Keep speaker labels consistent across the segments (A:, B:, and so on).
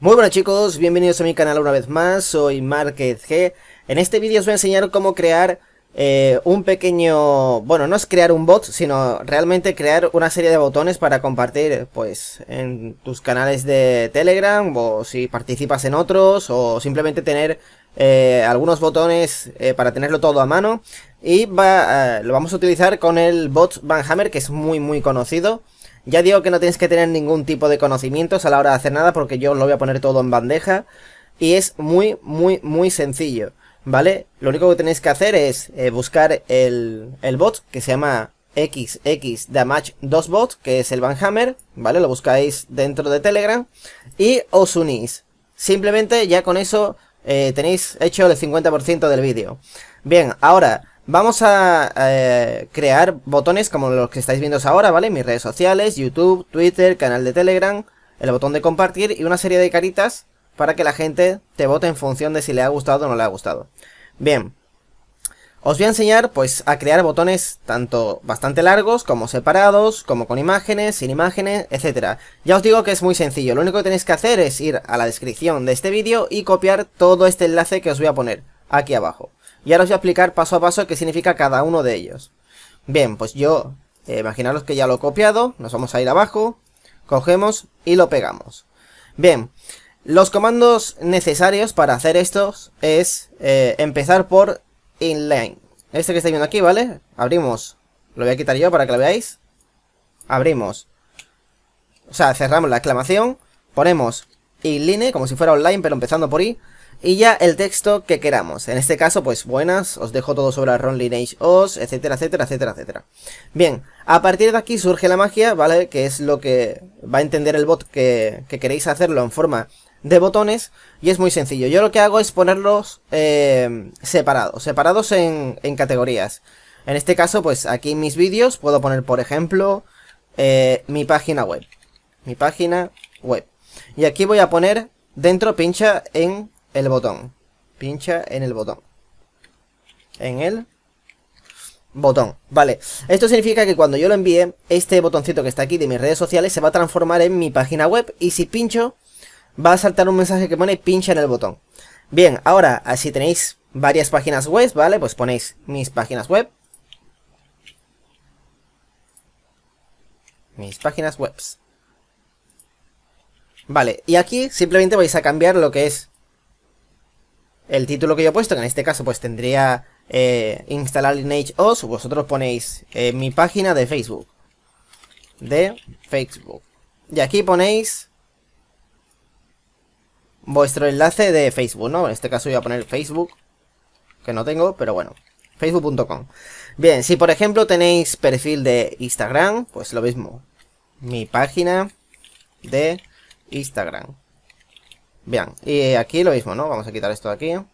A: Muy buenas chicos, bienvenidos a mi canal una vez más, soy Market G. En este vídeo os voy a enseñar cómo crear eh, un pequeño... Bueno, no es crear un bot, sino realmente crear una serie de botones para compartir pues en tus canales de Telegram o si participas en otros o simplemente tener eh, algunos botones eh, para tenerlo todo a mano y va, lo vamos a utilizar con el bot Van Hammer que es muy muy conocido ya digo que no tenéis que tener ningún tipo de conocimientos a la hora de hacer nada porque yo lo voy a poner todo en bandeja y es muy, muy, muy sencillo, ¿vale? Lo único que tenéis que hacer es eh, buscar el, bot que se llama XX Damage 2 Bot, que es el Banhammer, ¿vale? Lo buscáis dentro de Telegram y os unís. Simplemente ya con eso eh, tenéis hecho el 50% del vídeo. Bien, ahora Vamos a eh, crear botones como los que estáis viendo ahora, ¿vale? Mis redes sociales, YouTube, Twitter, canal de Telegram, el botón de compartir y una serie de caritas para que la gente te vote en función de si le ha gustado o no le ha gustado. Bien, os voy a enseñar pues a crear botones tanto bastante largos como separados, como con imágenes, sin imágenes, etc. Ya os digo que es muy sencillo, lo único que tenéis que hacer es ir a la descripción de este vídeo y copiar todo este enlace que os voy a poner aquí abajo. Y ahora os voy a explicar paso a paso qué significa cada uno de ellos. Bien, pues yo, eh, imaginaros que ya lo he copiado, nos vamos a ir abajo, cogemos y lo pegamos. Bien, los comandos necesarios para hacer estos es eh, empezar por inline. Este que estáis viendo aquí, ¿vale? Abrimos, lo voy a quitar yo para que lo veáis. Abrimos, o sea, cerramos la exclamación, ponemos inline como si fuera online pero empezando por i, y ya el texto que queramos. En este caso, pues buenas, os dejo todo sobre Ron Lineage OS, etcétera, etcétera, etcétera, etcétera. Bien, a partir de aquí surge la magia, ¿vale? Que es lo que va a entender el bot que, queréis hacerlo en forma de botones y es muy sencillo. Yo lo que hago es ponerlos eh, separados, separados en, categorías. En este caso, pues aquí en mis vídeos puedo poner, por ejemplo, eh, mi página web. Mi página web. Y aquí voy a poner dentro pincha en el botón. Pincha en el botón. En el botón. Vale, esto significa que cuando yo lo envíe, este botoncito que está aquí de mis redes sociales se va a transformar en mi página web y si pincho, va a saltar un mensaje que pone pincha en el botón. Bien, ahora, así tenéis varias páginas web, ¿vale? Pues ponéis mis páginas web. Mis páginas webs. Vale, y aquí simplemente vais a cambiar lo que es el título que yo he puesto, que en este caso pues tendría eh, instalar Lineage OS, vosotros ponéis eh, mi página de Facebook. De Facebook. Y aquí ponéis vuestro enlace de Facebook, ¿no? En este caso voy a poner Facebook, que no tengo, pero bueno, facebook.com. Bien, si por ejemplo tenéis perfil de Instagram, pues lo mismo. Mi página de Instagram. Bien, y aquí lo mismo, ¿no? Vamos a quitar esto de aquí.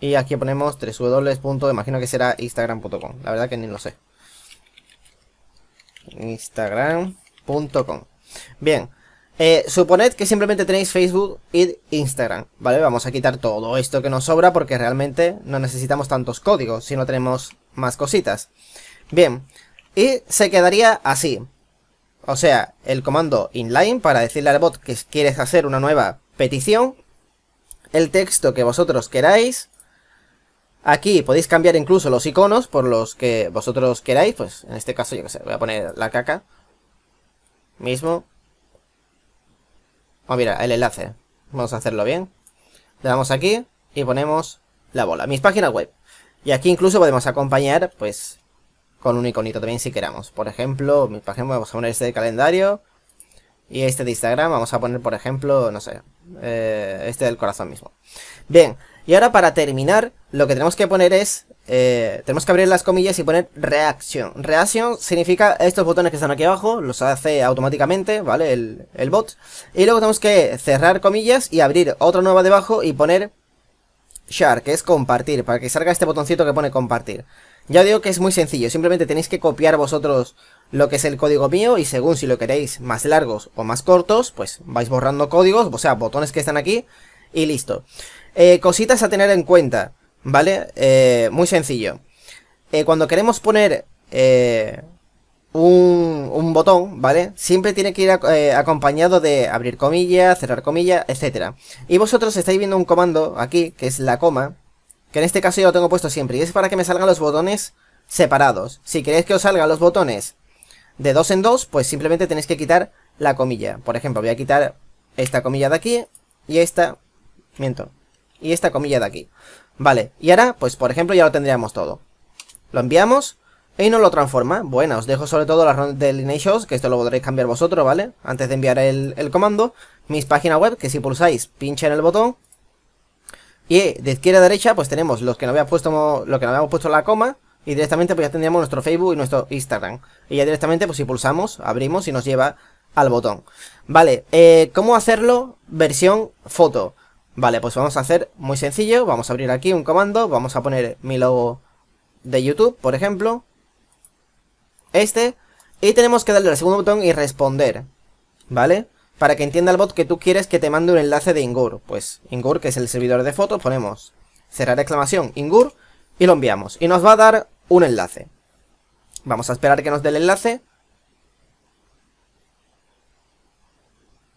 A: Y aquí ponemos www. Imagino que será instagram.com. La verdad que ni lo sé. Instagram.com. Bien. Eh, suponed que simplemente tenéis Facebook y Instagram, ¿vale? Vamos a quitar todo esto que nos sobra porque realmente no necesitamos tantos códigos si no tenemos más cositas. Bien, y se quedaría así o sea, el comando inline para decirle al bot que quieres hacer una nueva petición, el texto que vosotros queráis, aquí podéis cambiar incluso los iconos por los que vosotros queráis, pues en este caso yo que sé, voy a poner la caca, mismo, oh mira, el enlace, vamos a hacerlo bien, le damos aquí y ponemos la bola, mis páginas web, y aquí incluso podemos acompañar, pues, con un iconito también si queramos. Por ejemplo, vamos a poner este de calendario y este de Instagram. Vamos a poner, por ejemplo, no sé, eh, este del corazón mismo. Bien, y ahora para terminar, lo que tenemos que poner es, eh, tenemos que abrir las comillas y poner reacción. Reacción significa estos botones que están aquí abajo, los hace automáticamente, ¿vale? El, el bot. Y luego tenemos que cerrar comillas y abrir otra nueva debajo y poner share, que es compartir, para que salga este botoncito que pone compartir. Ya digo que es muy sencillo, simplemente tenéis que copiar vosotros lo que es el código mío y según si lo queréis más largos o más cortos, pues vais borrando códigos, o sea, botones que están aquí y listo. Eh, cositas a tener en cuenta, ¿vale? Eh, muy sencillo. Eh, cuando queremos poner un, botón, ¿vale? Siempre tiene que ir acompañado de abrir comillas, cerrar comillas, etc. Y vosotros estáis viendo un comando aquí, que es la coma, que en este caso yo lo tengo puesto siempre, y es para que me salgan los botones separados. Si queréis que os salgan los botones de dos en dos, pues simplemente tenéis que quitar la comilla. Por ejemplo, voy a quitar esta comilla de aquí y esta, miento, y esta comilla de aquí. Vale, y ahora, pues por ejemplo, ya lo tendríamos todo. Lo enviamos y nos lo transforma. Bueno, os dejo sobre todo las de que esto lo podréis cambiar vosotros, ¿vale? Antes de enviar el, el comando, mis páginas web, que si pulsáis, pincha en el botón y de izquierda a derecha, pues tenemos los que no puesto, lo que no habíamos puesto la coma. Y directamente pues ya tendríamos nuestro Facebook y nuestro Instagram. Y ya directamente pues si pulsamos, abrimos y nos lleva al botón. Vale, eh, ¿cómo hacerlo versión foto? Vale, pues vamos a hacer muy sencillo. Vamos a abrir aquí un comando. Vamos a poner mi logo de YouTube, por ejemplo. Este. Y tenemos que darle al segundo botón y responder. ¿Vale? para que entienda el bot que tú quieres que te mande un enlace de Ingur. Pues Ingur, que es el servidor de fotos, ponemos cerrar exclamación Ingur y lo enviamos. Y nos va a dar un enlace. Vamos a esperar que nos dé el enlace.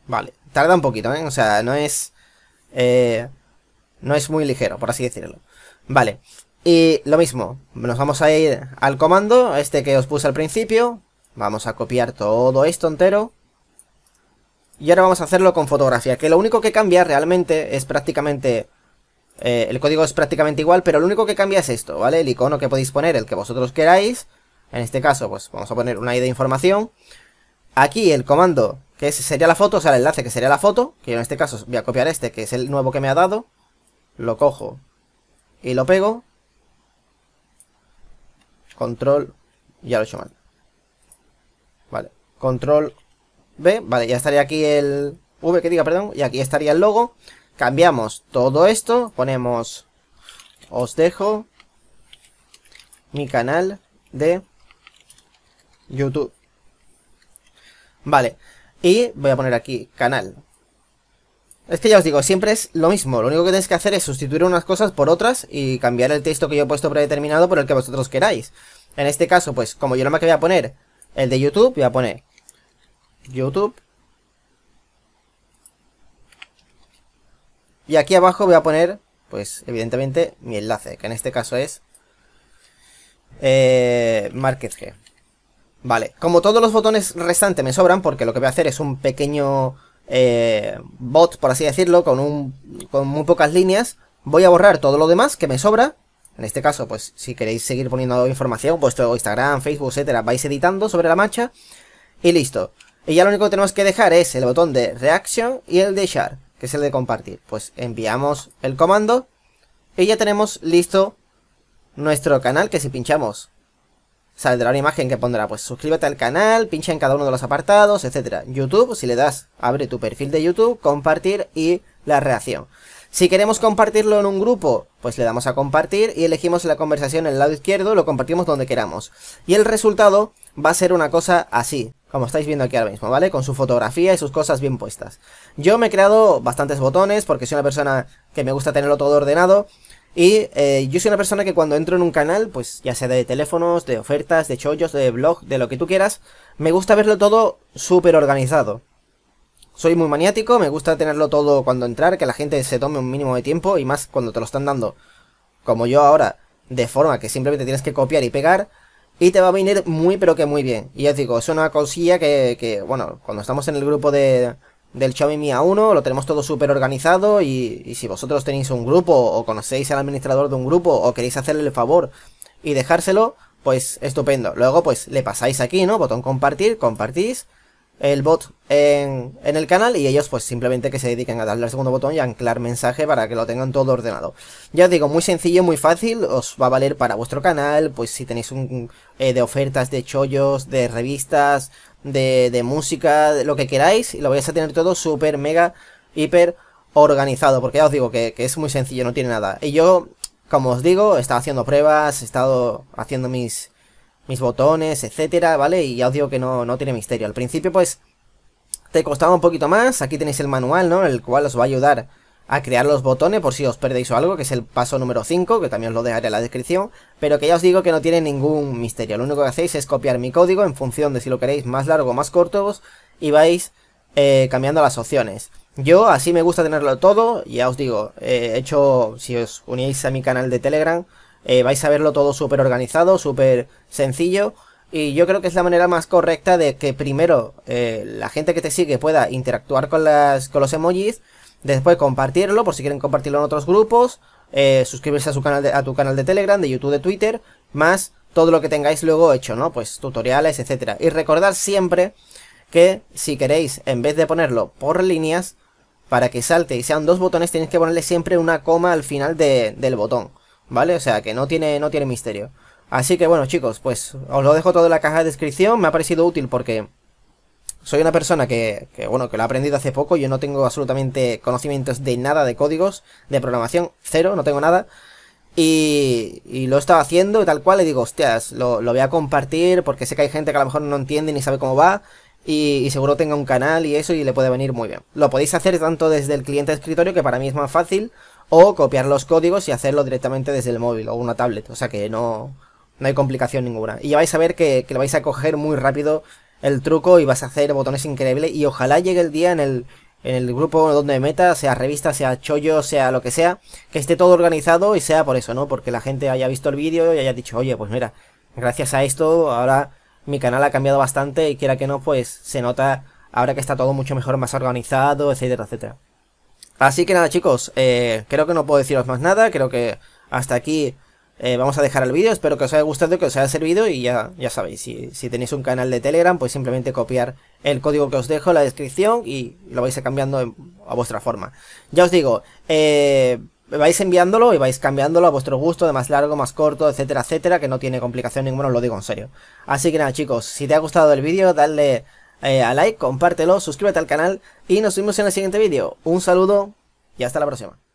A: Vale, tarda un poquito, ¿eh? O sea, no es... Eh, no es muy ligero, por así decirlo. Vale, y lo mismo, nos vamos a ir al comando, este que os puse al principio. Vamos a copiar todo esto entero. Y ahora vamos a hacerlo con fotografía, que lo único que cambia realmente es prácticamente... Eh, el código es prácticamente igual, pero lo único que cambia es esto, ¿vale? El icono que podéis poner, el que vosotros queráis. En este caso, pues vamos a poner una idea de información. Aquí el comando, que sería la foto, o sea, el enlace que sería la foto, que en este caso voy a copiar este, que es el nuevo que me ha dado. Lo cojo y lo pego. Control, ya lo he hecho mal. Vale, control Vale, ya estaría aquí el... V que diga, perdón. Y aquí estaría el logo. Cambiamos todo esto. Ponemos... Os dejo... Mi canal de... YouTube. Vale. Y voy a poner aquí canal. Es que ya os digo, siempre es lo mismo. Lo único que tenéis que hacer es sustituir unas cosas por otras y cambiar el texto que yo he puesto predeterminado por el que vosotros queráis. En este caso, pues, como yo no me voy a poner el de YouTube, voy a poner YouTube. Y aquí abajo voy a poner, pues evidentemente, mi enlace, que en este caso es eh, MarketG. Vale, como todos los botones restantes me sobran, porque lo que voy a hacer es un pequeño eh, bot, por así decirlo, con, un, con muy pocas líneas, voy a borrar todo lo demás que me sobra. En este caso, pues si queréis seguir poniendo información, vuestro Instagram, Facebook, etcétera, vais editando sobre la marcha. Y listo. Y ya lo único que tenemos que dejar es el botón de Reaction y el de Share, que es el de compartir. Pues enviamos el comando y ya tenemos listo nuestro canal, que si pinchamos saldrá una imagen que pondrá, pues suscríbete al canal, pincha en cada uno de los apartados, etcétera. YouTube, si le das, abre tu perfil de YouTube, compartir y la reacción. Si queremos compartirlo en un grupo, pues le damos a compartir y elegimos la conversación en el lado izquierdo, lo compartimos donde queramos. Y el resultado va a ser una cosa así. Como estáis viendo aquí ahora mismo, ¿vale? Con su fotografía y sus cosas bien puestas. Yo me he creado bastantes botones porque soy una persona que me gusta tenerlo todo ordenado. Y eh, yo soy una persona que cuando entro en un canal, pues ya sea de teléfonos, de ofertas, de chollos, de blog, de lo que tú quieras, me gusta verlo todo súper organizado. Soy muy maniático, me gusta tenerlo todo cuando entrar, que la gente se tome un mínimo de tiempo y más cuando te lo están dando, como yo ahora, de forma que simplemente tienes que copiar y pegar y te va a venir muy pero que muy bien. Y os digo, es una cosilla que, que bueno, cuando estamos en el grupo de, del Xiaomi Mi A1 lo tenemos todo súper organizado y, y, si vosotros tenéis un grupo o conocéis al administrador de un grupo o queréis hacerle el favor y dejárselo, pues estupendo. Luego pues le pasáis aquí, ¿no? Botón compartir, compartís el bot en, en, el canal y ellos pues simplemente que se dediquen a darle al segundo botón y anclar mensaje para que lo tengan todo ordenado. Ya os digo, muy sencillo, muy fácil, os va a valer para vuestro canal, pues si tenéis un eh, de ofertas, de chollos, de revistas, de, de música, de lo que queráis, y lo vais a tener todo súper, mega, hiper organizado, porque ya os digo que, que es muy sencillo, no tiene nada. Y yo, como os digo, he estado haciendo pruebas, he estado haciendo mis mis botones, etcétera, ¿vale? Y ya os digo que no, no tiene misterio. Al principio, pues, te costaba un poquito más. Aquí tenéis el manual, ¿no? El cual os va a ayudar a crear los botones por si os perdéis o algo, que es el paso número 5, que también os lo dejaré en la descripción, pero que ya os digo que no tiene ningún misterio. Lo único que hacéis es copiar mi código en función de si lo queréis más largo o más corto y vais eh, cambiando las opciones. Yo así me gusta tenerlo todo, ya os digo, eh, he hecho, si os uníais a mi canal de Telegram, eh, vais a verlo todo súper organizado, súper sencillo. Y yo creo que es la manera más correcta de que primero eh, la gente que te sigue pueda interactuar con, las, con los emojis, después compartirlo por si quieren compartirlo en otros grupos, eh, suscribirse a, su canal a tu canal de Telegram, de YouTube, de Twitter, más todo lo que tengáis luego hecho, ¿no? Pues tutoriales, etcétera. Y recordar siempre que si queréis, en vez de ponerlo por líneas, para que salte y sean dos botones, tenéis que ponerle siempre una coma al final del botón. ¿vale? O sea, que no tiene, no tiene misterio. Así que bueno, chicos, pues os lo dejo todo en la caja de descripción. Me ha parecido útil porque soy una persona que, bueno, que lo he aprendido hace poco. Yo no tengo absolutamente conocimientos de nada de códigos, de programación, cero, no tengo nada. Y, lo he estado haciendo y tal cual. Le digo, hostias, lo, lo, voy a compartir porque sé que hay gente que a lo mejor no entiende ni sabe cómo va. Y, y seguro tenga un canal y eso y le puede venir muy bien. Lo podéis hacer tanto desde el cliente de escritorio, que para mí es más fácil, o copiar los códigos y hacerlo directamente desde el móvil o una tablet. O sea que no, no hay complicación ninguna. Y ya vais a ver que, que vais a coger muy rápido el truco y vas a hacer botones increíbles. Y ojalá llegue el día en el, en el grupo donde meta, sea revista, sea chollo, sea lo que sea, que esté todo organizado y sea por eso, ¿no? Porque la gente haya visto el vídeo y haya dicho, oye, pues mira, gracias a esto ahora mi canal ha cambiado bastante y quiera que no, pues se nota ahora que está todo mucho mejor, más organizado, etcétera, etcétera. Así que nada chicos, eh, creo que no puedo deciros más nada, creo que hasta aquí eh, vamos a dejar el vídeo, espero que os haya gustado, que os haya servido y ya, ya sabéis, si, si, tenéis un canal de Telegram, pues simplemente copiar el código que os dejo en la descripción y lo vais a cambiando a vuestra forma. Ya os digo, eh, vais enviándolo y vais cambiándolo a vuestro gusto, de más largo, más corto, etcétera, etcétera, que no tiene complicación ninguna, os lo digo en serio. Así que nada chicos, si te ha gustado el vídeo, dale eh, a like, compártelo, suscríbete al canal y nos vemos en el siguiente vídeo. Un saludo y hasta la próxima.